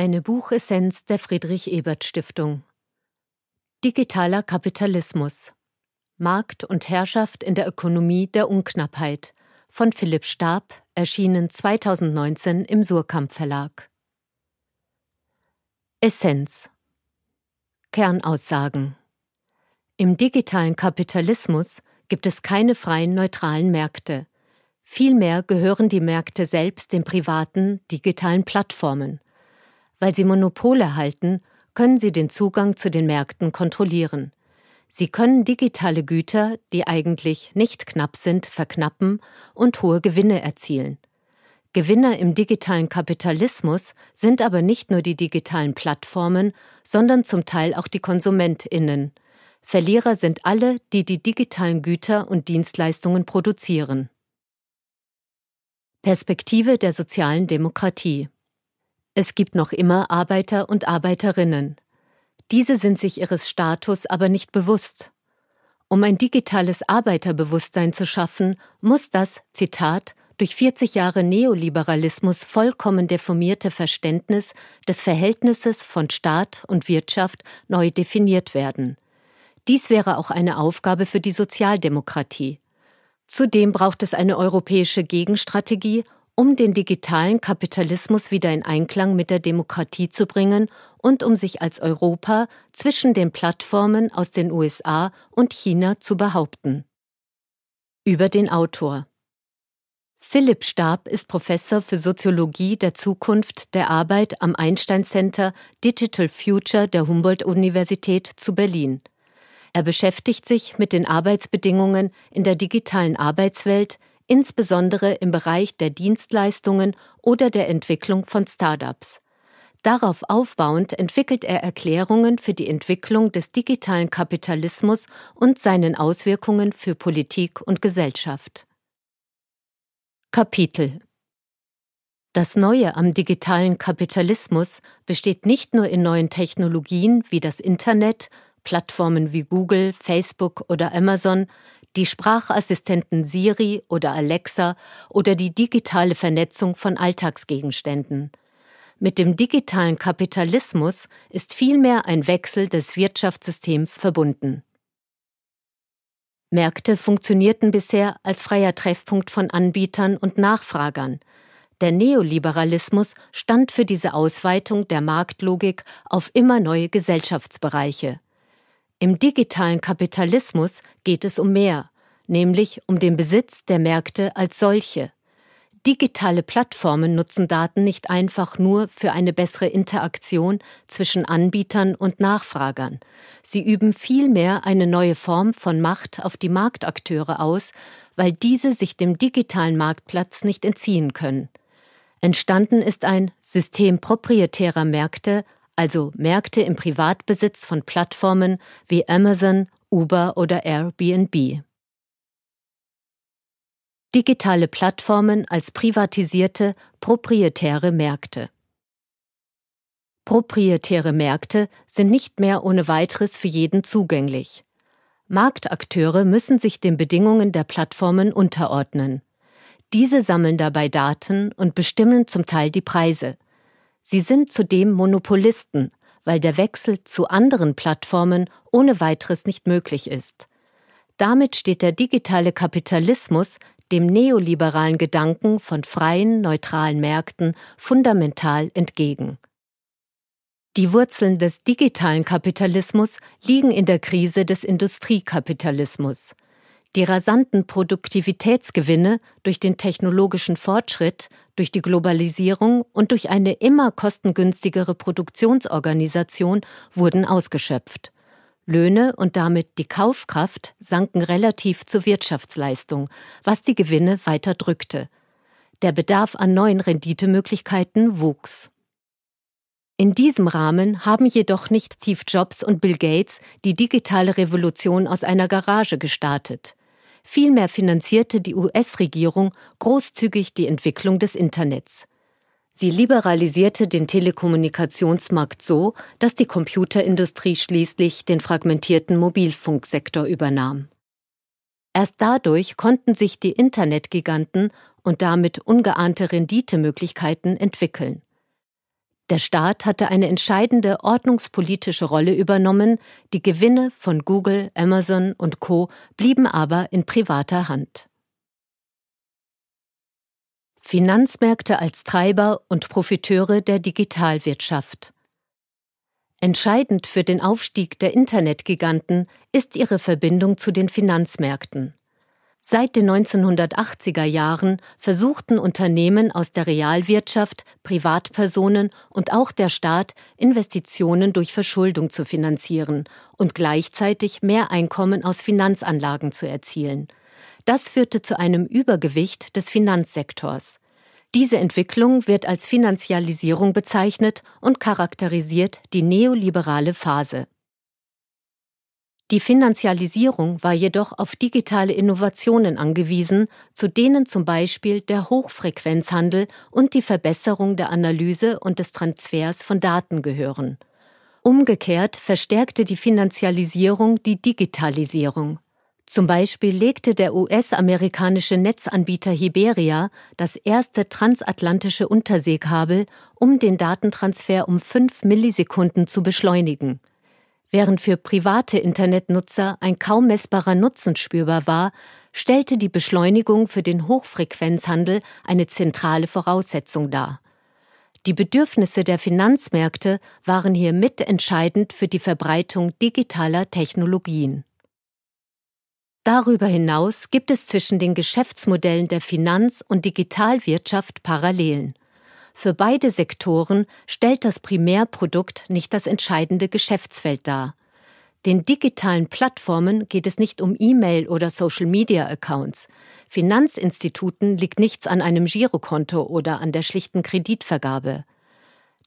Eine Buchessenz der Friedrich Ebert Stiftung. Digitaler Kapitalismus. Markt und Herrschaft in der Ökonomie der Unknappheit von Philipp Stab, erschienen 2019 im Surkamp Verlag. Essenz. Kernaussagen. Im digitalen Kapitalismus gibt es keine freien neutralen Märkte. Vielmehr gehören die Märkte selbst den privaten digitalen Plattformen weil sie Monopole halten, können sie den Zugang zu den Märkten kontrollieren. Sie können digitale Güter, die eigentlich nicht knapp sind, verknappen und hohe Gewinne erzielen. Gewinner im digitalen Kapitalismus sind aber nicht nur die digitalen Plattformen, sondern zum Teil auch die Konsumentinnen. Verlierer sind alle, die die digitalen Güter und Dienstleistungen produzieren. Perspektive der sozialen Demokratie es gibt noch immer Arbeiter und Arbeiterinnen. Diese sind sich ihres Status aber nicht bewusst. Um ein digitales Arbeiterbewusstsein zu schaffen, muss das, Zitat, durch 40 Jahre Neoliberalismus vollkommen deformierte Verständnis des Verhältnisses von Staat und Wirtschaft neu definiert werden. Dies wäre auch eine Aufgabe für die Sozialdemokratie. Zudem braucht es eine europäische Gegenstrategie um den digitalen Kapitalismus wieder in Einklang mit der Demokratie zu bringen und um sich als Europa zwischen den Plattformen aus den USA und China zu behaupten. Über den Autor Philipp Stab ist Professor für Soziologie der Zukunft der Arbeit am Einstein Center Digital Future der Humboldt-Universität zu Berlin. Er beschäftigt sich mit den Arbeitsbedingungen in der digitalen Arbeitswelt, insbesondere im Bereich der Dienstleistungen oder der Entwicklung von Startups. Darauf aufbauend entwickelt er Erklärungen für die Entwicklung des digitalen Kapitalismus und seinen Auswirkungen für Politik und Gesellschaft. Kapitel das Neue am digitalen Kapitalismus besteht nicht nur in neuen Technologien wie das Internet, Plattformen wie Google, Facebook oder Amazon, die Sprachassistenten Siri oder Alexa oder die digitale Vernetzung von Alltagsgegenständen. Mit dem digitalen Kapitalismus ist vielmehr ein Wechsel des Wirtschaftssystems verbunden. Märkte funktionierten bisher als freier Treffpunkt von Anbietern und Nachfragern. Der Neoliberalismus stand für diese Ausweitung der Marktlogik auf immer neue Gesellschaftsbereiche. Im digitalen Kapitalismus geht es um mehr, nämlich um den Besitz der Märkte als solche. Digitale Plattformen nutzen Daten nicht einfach nur für eine bessere Interaktion zwischen Anbietern und Nachfragern. Sie üben vielmehr eine neue Form von Macht auf die Marktakteure aus, weil diese sich dem digitalen Marktplatz nicht entziehen können. Entstanden ist ein System proprietärer Märkte also Märkte im Privatbesitz von Plattformen wie Amazon, Uber oder Airbnb. Digitale Plattformen als privatisierte, proprietäre Märkte. Proprietäre Märkte sind nicht mehr ohne weiteres für jeden zugänglich. Marktakteure müssen sich den Bedingungen der Plattformen unterordnen. Diese sammeln dabei Daten und bestimmen zum Teil die Preise. Sie sind zudem Monopolisten, weil der Wechsel zu anderen Plattformen ohne weiteres nicht möglich ist. Damit steht der digitale Kapitalismus dem neoliberalen Gedanken von freien, neutralen Märkten fundamental entgegen. Die Wurzeln des digitalen Kapitalismus liegen in der Krise des Industriekapitalismus. Die rasanten Produktivitätsgewinne durch den technologischen Fortschritt durch die Globalisierung und durch eine immer kostengünstigere Produktionsorganisation wurden ausgeschöpft. Löhne und damit die Kaufkraft sanken relativ zur Wirtschaftsleistung, was die Gewinne weiter drückte. Der Bedarf an neuen Renditemöglichkeiten wuchs. In diesem Rahmen haben jedoch nicht Steve Jobs und Bill Gates die digitale Revolution aus einer Garage gestartet. Vielmehr finanzierte die US-Regierung großzügig die Entwicklung des Internets. Sie liberalisierte den Telekommunikationsmarkt so, dass die Computerindustrie schließlich den fragmentierten Mobilfunksektor übernahm. Erst dadurch konnten sich die Internetgiganten und damit ungeahnte Renditemöglichkeiten entwickeln. Der Staat hatte eine entscheidende ordnungspolitische Rolle übernommen, die Gewinne von Google, Amazon und Co blieben aber in privater Hand. Finanzmärkte als Treiber und Profiteure der Digitalwirtschaft. Entscheidend für den Aufstieg der Internetgiganten ist ihre Verbindung zu den Finanzmärkten. Seit den 1980er Jahren versuchten Unternehmen aus der Realwirtschaft, Privatpersonen und auch der Staat Investitionen durch Verschuldung zu finanzieren und gleichzeitig mehr Einkommen aus Finanzanlagen zu erzielen. Das führte zu einem Übergewicht des Finanzsektors. Diese Entwicklung wird als Finanzialisierung bezeichnet und charakterisiert die neoliberale Phase. Die Finanzialisierung war jedoch auf digitale Innovationen angewiesen, zu denen zum Beispiel der Hochfrequenzhandel und die Verbesserung der Analyse und des Transfers von Daten gehören. Umgekehrt verstärkte die Finanzialisierung die Digitalisierung. Zum Beispiel legte der US-amerikanische Netzanbieter Hiberia das erste transatlantische Unterseekabel, um den Datentransfer um fünf Millisekunden zu beschleunigen. Während für private Internetnutzer ein kaum messbarer Nutzen spürbar war, stellte die Beschleunigung für den Hochfrequenzhandel eine zentrale Voraussetzung dar. Die Bedürfnisse der Finanzmärkte waren hier mitentscheidend für die Verbreitung digitaler Technologien. Darüber hinaus gibt es zwischen den Geschäftsmodellen der Finanz- und Digitalwirtschaft Parallelen. Für beide Sektoren stellt das Primärprodukt nicht das entscheidende Geschäftsfeld dar. Den digitalen Plattformen geht es nicht um E-Mail oder Social-Media-Accounts. Finanzinstituten liegt nichts an einem Girokonto oder an der schlichten Kreditvergabe.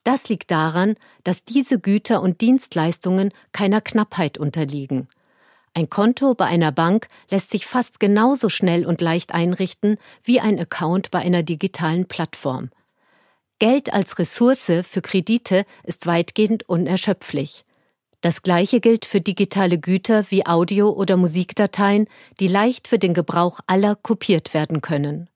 Das liegt daran, dass diese Güter und Dienstleistungen keiner Knappheit unterliegen. Ein Konto bei einer Bank lässt sich fast genauso schnell und leicht einrichten wie ein Account bei einer digitalen Plattform. Geld als Ressource für Kredite ist weitgehend unerschöpflich. Das gleiche gilt für digitale Güter wie Audio- oder Musikdateien, die leicht für den Gebrauch aller kopiert werden können.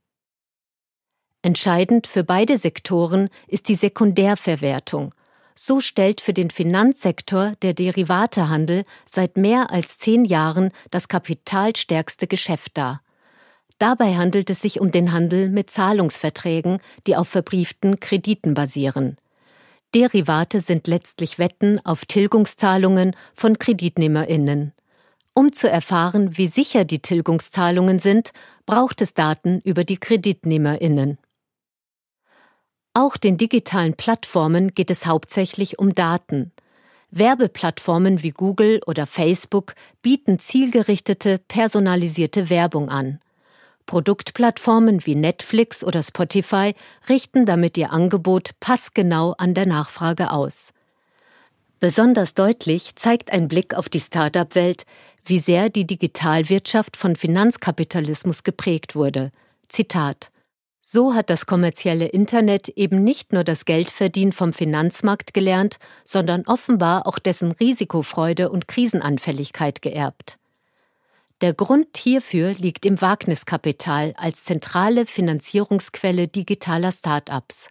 Entscheidend für beide Sektoren ist die Sekundärverwertung. So stellt für den Finanzsektor der Derivatehandel seit mehr als zehn Jahren das kapitalstärkste Geschäft dar. Dabei handelt es sich um den Handel mit Zahlungsverträgen, die auf verbrieften Krediten basieren. Derivate sind letztlich Wetten auf Tilgungszahlungen von Kreditnehmerinnen. Um zu erfahren, wie sicher die Tilgungszahlungen sind, braucht es Daten über die Kreditnehmerinnen. Auch den digitalen Plattformen geht es hauptsächlich um Daten. Werbeplattformen wie Google oder Facebook bieten zielgerichtete, personalisierte Werbung an. Produktplattformen wie Netflix oder Spotify richten damit ihr Angebot passgenau an der Nachfrage aus. Besonders deutlich zeigt ein Blick auf die Start-up-Welt, wie sehr die Digitalwirtschaft von Finanzkapitalismus geprägt wurde. Zitat so hat das kommerzielle Internet eben nicht nur das Geldverdienen vom Finanzmarkt gelernt, sondern offenbar auch dessen Risikofreude und Krisenanfälligkeit geerbt. Der Grund hierfür liegt im Wagniskapital als zentrale Finanzierungsquelle digitaler Start-ups.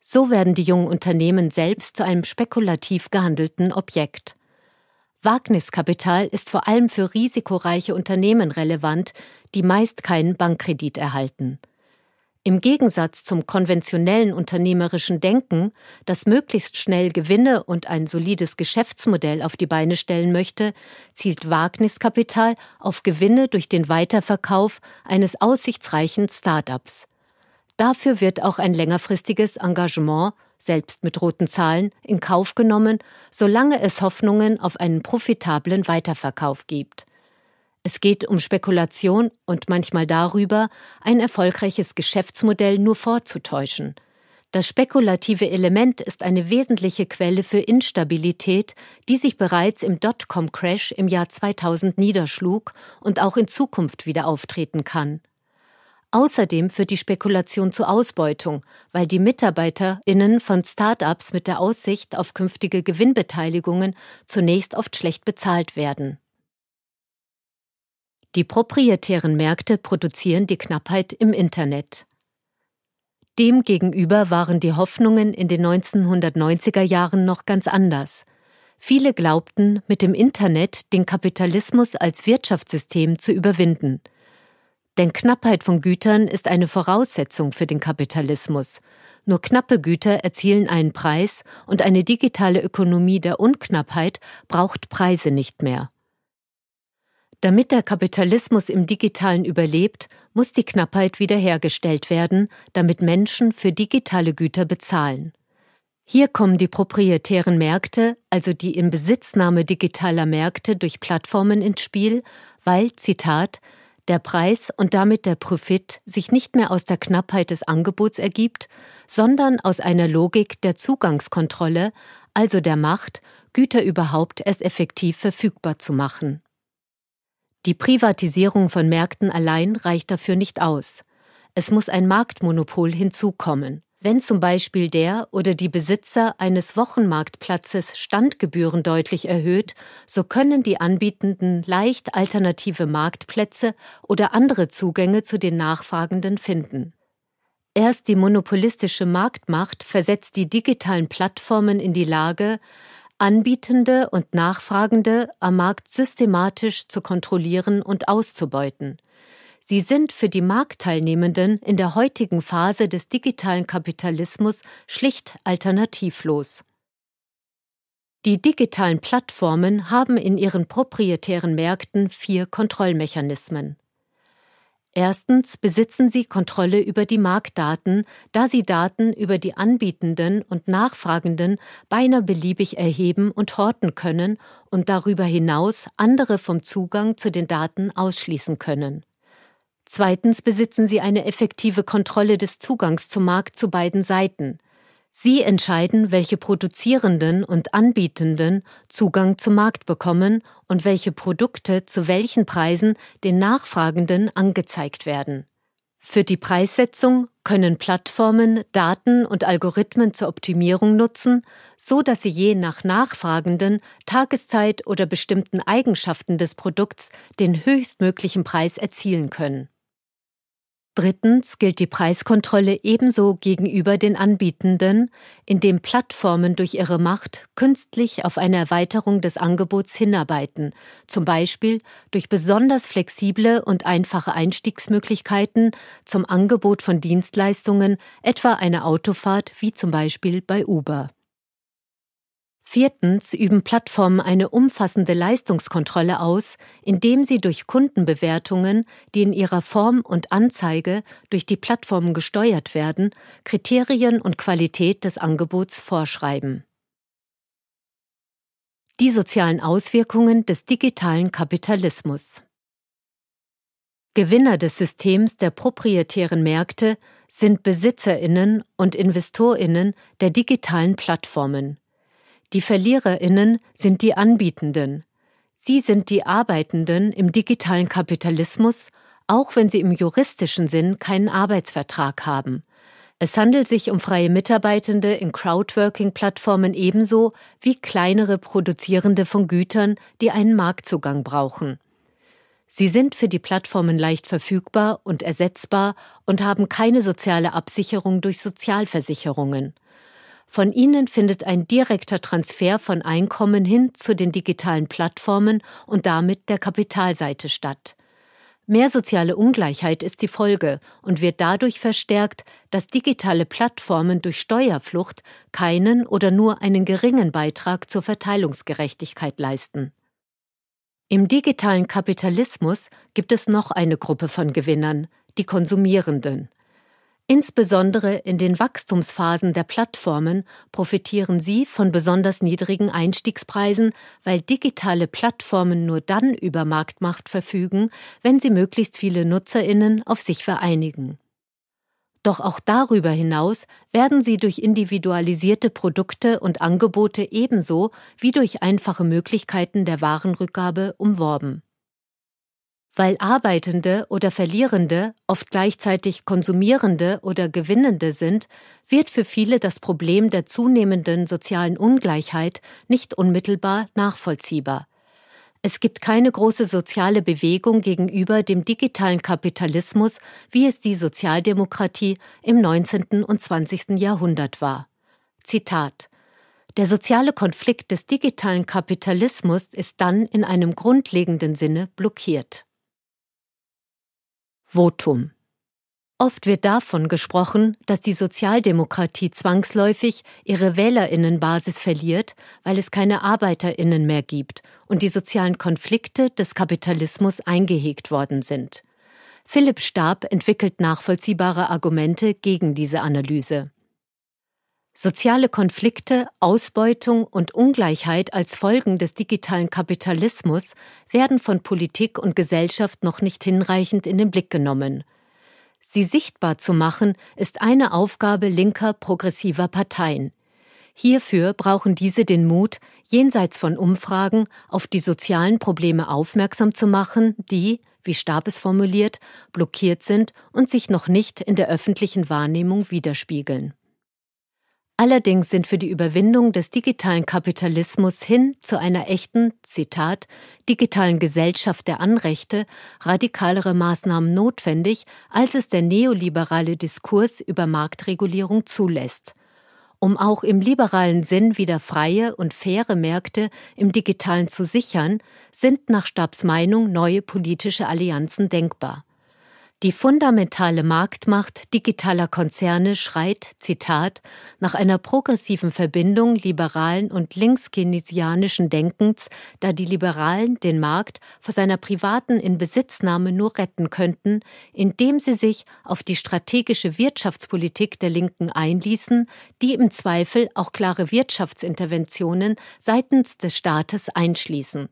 So werden die jungen Unternehmen selbst zu einem spekulativ gehandelten Objekt. Wagniskapital ist vor allem für risikoreiche Unternehmen relevant, die meist keinen Bankkredit erhalten. Im Gegensatz zum konventionellen unternehmerischen Denken, das möglichst schnell Gewinne und ein solides Geschäftsmodell auf die Beine stellen möchte, zielt Wagniskapital auf Gewinne durch den Weiterverkauf eines aussichtsreichen Start-ups. Dafür wird auch ein längerfristiges Engagement, selbst mit roten Zahlen, in Kauf genommen, solange es Hoffnungen auf einen profitablen Weiterverkauf gibt. Es geht um Spekulation und manchmal darüber, ein erfolgreiches Geschäftsmodell nur vorzutäuschen. Das spekulative Element ist eine wesentliche Quelle für Instabilität, die sich bereits im Dotcom-Crash im Jahr 2000 niederschlug und auch in Zukunft wieder auftreten kann. Außerdem führt die Spekulation zu Ausbeutung, weil die MitarbeiterInnen von Start-ups mit der Aussicht auf künftige Gewinnbeteiligungen zunächst oft schlecht bezahlt werden. Die proprietären Märkte produzieren die Knappheit im Internet. Demgegenüber waren die Hoffnungen in den 1990er Jahren noch ganz anders. Viele glaubten, mit dem Internet den Kapitalismus als Wirtschaftssystem zu überwinden. Denn Knappheit von Gütern ist eine Voraussetzung für den Kapitalismus. Nur knappe Güter erzielen einen Preis und eine digitale Ökonomie der Unknappheit braucht Preise nicht mehr. Damit der Kapitalismus im digitalen überlebt, muss die Knappheit wiederhergestellt werden, damit Menschen für digitale Güter bezahlen. Hier kommen die proprietären Märkte, also die im Besitznahme digitaler Märkte durch Plattformen ins Spiel, weil, Zitat, der Preis und damit der Profit sich nicht mehr aus der Knappheit des Angebots ergibt, sondern aus einer Logik der Zugangskontrolle, also der Macht, Güter überhaupt erst effektiv verfügbar zu machen. Die Privatisierung von Märkten allein reicht dafür nicht aus. Es muss ein Marktmonopol hinzukommen. Wenn zum Beispiel der oder die Besitzer eines Wochenmarktplatzes Standgebühren deutlich erhöht, so können die Anbietenden leicht alternative Marktplätze oder andere Zugänge zu den Nachfragenden finden. Erst die monopolistische Marktmacht versetzt die digitalen Plattformen in die Lage, Anbietende und Nachfragende am Markt systematisch zu kontrollieren und auszubeuten. Sie sind für die Marktteilnehmenden in der heutigen Phase des digitalen Kapitalismus schlicht alternativlos. Die digitalen Plattformen haben in ihren proprietären Märkten vier Kontrollmechanismen. Erstens besitzen sie Kontrolle über die Marktdaten, da sie Daten über die Anbietenden und Nachfragenden beinahe beliebig erheben und horten können und darüber hinaus andere vom Zugang zu den Daten ausschließen können. Zweitens besitzen sie eine effektive Kontrolle des Zugangs zum Markt zu beiden Seiten – Sie entscheiden, welche Produzierenden und Anbietenden Zugang zum Markt bekommen und welche Produkte zu welchen Preisen den Nachfragenden angezeigt werden. Für die Preissetzung können Plattformen Daten und Algorithmen zur Optimierung nutzen, so dass sie je nach Nachfragenden, Tageszeit oder bestimmten Eigenschaften des Produkts den höchstmöglichen Preis erzielen können. Drittens gilt die Preiskontrolle ebenso gegenüber den Anbietenden, indem Plattformen durch ihre Macht künstlich auf eine Erweiterung des Angebots hinarbeiten, zum Beispiel durch besonders flexible und einfache Einstiegsmöglichkeiten zum Angebot von Dienstleistungen, etwa eine Autofahrt wie zum Beispiel bei Uber Viertens üben Plattformen eine umfassende Leistungskontrolle aus, indem sie durch Kundenbewertungen, die in ihrer Form und Anzeige durch die Plattformen gesteuert werden, Kriterien und Qualität des Angebots vorschreiben. Die sozialen Auswirkungen des digitalen Kapitalismus Gewinner des Systems der proprietären Märkte sind Besitzerinnen und Investorinnen der digitalen Plattformen die Verliererinnen sind die Anbietenden. Sie sind die Arbeitenden im digitalen Kapitalismus, auch wenn sie im juristischen Sinn keinen Arbeitsvertrag haben. Es handelt sich um freie Mitarbeitende in Crowdworking-Plattformen ebenso wie kleinere Produzierende von Gütern, die einen Marktzugang brauchen. Sie sind für die Plattformen leicht verfügbar und ersetzbar und haben keine soziale Absicherung durch Sozialversicherungen. Von ihnen findet ein direkter Transfer von Einkommen hin zu den digitalen Plattformen und damit der Kapitalseite statt. Mehr soziale Ungleichheit ist die Folge und wird dadurch verstärkt, dass digitale Plattformen durch Steuerflucht keinen oder nur einen geringen Beitrag zur Verteilungsgerechtigkeit leisten. Im digitalen Kapitalismus gibt es noch eine Gruppe von Gewinnern, die Konsumierenden. Insbesondere in den Wachstumsphasen der Plattformen profitieren sie von besonders niedrigen Einstiegspreisen, weil digitale Plattformen nur dann über Marktmacht verfügen, wenn sie möglichst viele Nutzerinnen auf sich vereinigen. Doch auch darüber hinaus werden sie durch individualisierte Produkte und Angebote ebenso wie durch einfache Möglichkeiten der Warenrückgabe umworben weil Arbeitende oder Verlierende oft gleichzeitig Konsumierende oder Gewinnende sind, wird für viele das Problem der zunehmenden sozialen Ungleichheit nicht unmittelbar nachvollziehbar. Es gibt keine große soziale Bewegung gegenüber dem digitalen Kapitalismus, wie es die Sozialdemokratie im 19. und 20. Jahrhundert war. Zitat der soziale Konflikt des digitalen Kapitalismus ist dann in einem grundlegenden Sinne blockiert. Votum. Oft wird davon gesprochen, dass die Sozialdemokratie zwangsläufig ihre Wählerinnenbasis verliert, weil es keine Arbeiterinnen mehr gibt und die sozialen Konflikte des Kapitalismus eingehegt worden sind. Philipp Stab entwickelt nachvollziehbare Argumente gegen diese Analyse. Soziale Konflikte, Ausbeutung und Ungleichheit als Folgen des digitalen Kapitalismus werden von Politik und Gesellschaft noch nicht hinreichend in den Blick genommen. Sie sichtbar zu machen, ist eine Aufgabe linker, progressiver Parteien. Hierfür brauchen diese den Mut, jenseits von Umfragen auf die sozialen Probleme aufmerksam zu machen, die, wie Stab es formuliert, blockiert sind und sich noch nicht in der öffentlichen Wahrnehmung widerspiegeln. Allerdings sind für die Überwindung des digitalen Kapitalismus hin zu einer echten, Zitat, digitalen Gesellschaft der Anrechte radikalere Maßnahmen notwendig, als es der neoliberale Diskurs über Marktregulierung zulässt. Um auch im liberalen Sinn wieder freie und faire Märkte im digitalen zu sichern, sind nach Stabs Meinung neue politische Allianzen denkbar. Die fundamentale Marktmacht digitaler Konzerne schreit, Zitat, nach einer progressiven Verbindung liberalen und linkskeynesianischen Denkens, da die Liberalen den Markt vor seiner privaten Inbesitznahme nur retten könnten, indem sie sich auf die strategische Wirtschaftspolitik der Linken einließen, die im Zweifel auch klare Wirtschaftsinterventionen seitens des Staates einschließen.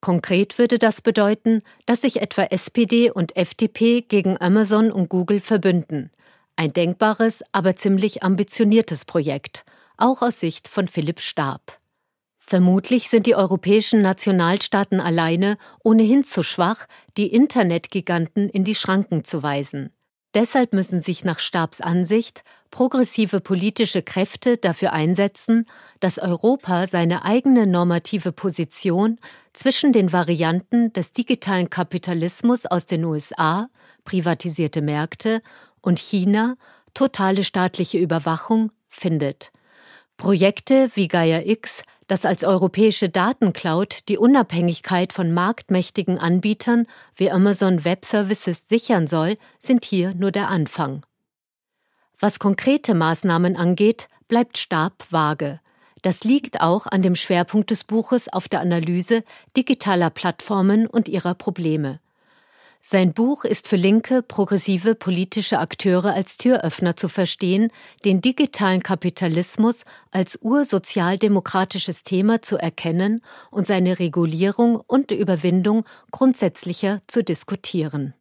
Konkret würde das bedeuten, dass sich etwa SPD und FDP gegen Amazon und Google verbünden. Ein denkbares, aber ziemlich ambitioniertes Projekt, auch aus Sicht von Philipp Stab. Vermutlich sind die europäischen Nationalstaaten alleine ohnehin zu schwach, die Internetgiganten in die Schranken zu weisen. Deshalb müssen sich nach Stabs Ansicht progressive politische Kräfte dafür einsetzen, dass Europa seine eigene normative Position zwischen den Varianten des digitalen Kapitalismus aus den USA, privatisierte Märkte, und China, totale staatliche Überwachung, findet. Projekte wie Gaia X dass als europäische Datencloud die Unabhängigkeit von marktmächtigen Anbietern wie Amazon Web Services sichern soll, sind hier nur der Anfang. Was konkrete Maßnahmen angeht, bleibt Stab vage. Das liegt auch an dem Schwerpunkt des Buches auf der Analyse digitaler Plattformen und ihrer Probleme. Sein Buch ist für linke, progressive politische Akteure als Türöffner zu verstehen, den digitalen Kapitalismus als ursozialdemokratisches Thema zu erkennen und seine Regulierung und Überwindung grundsätzlicher zu diskutieren.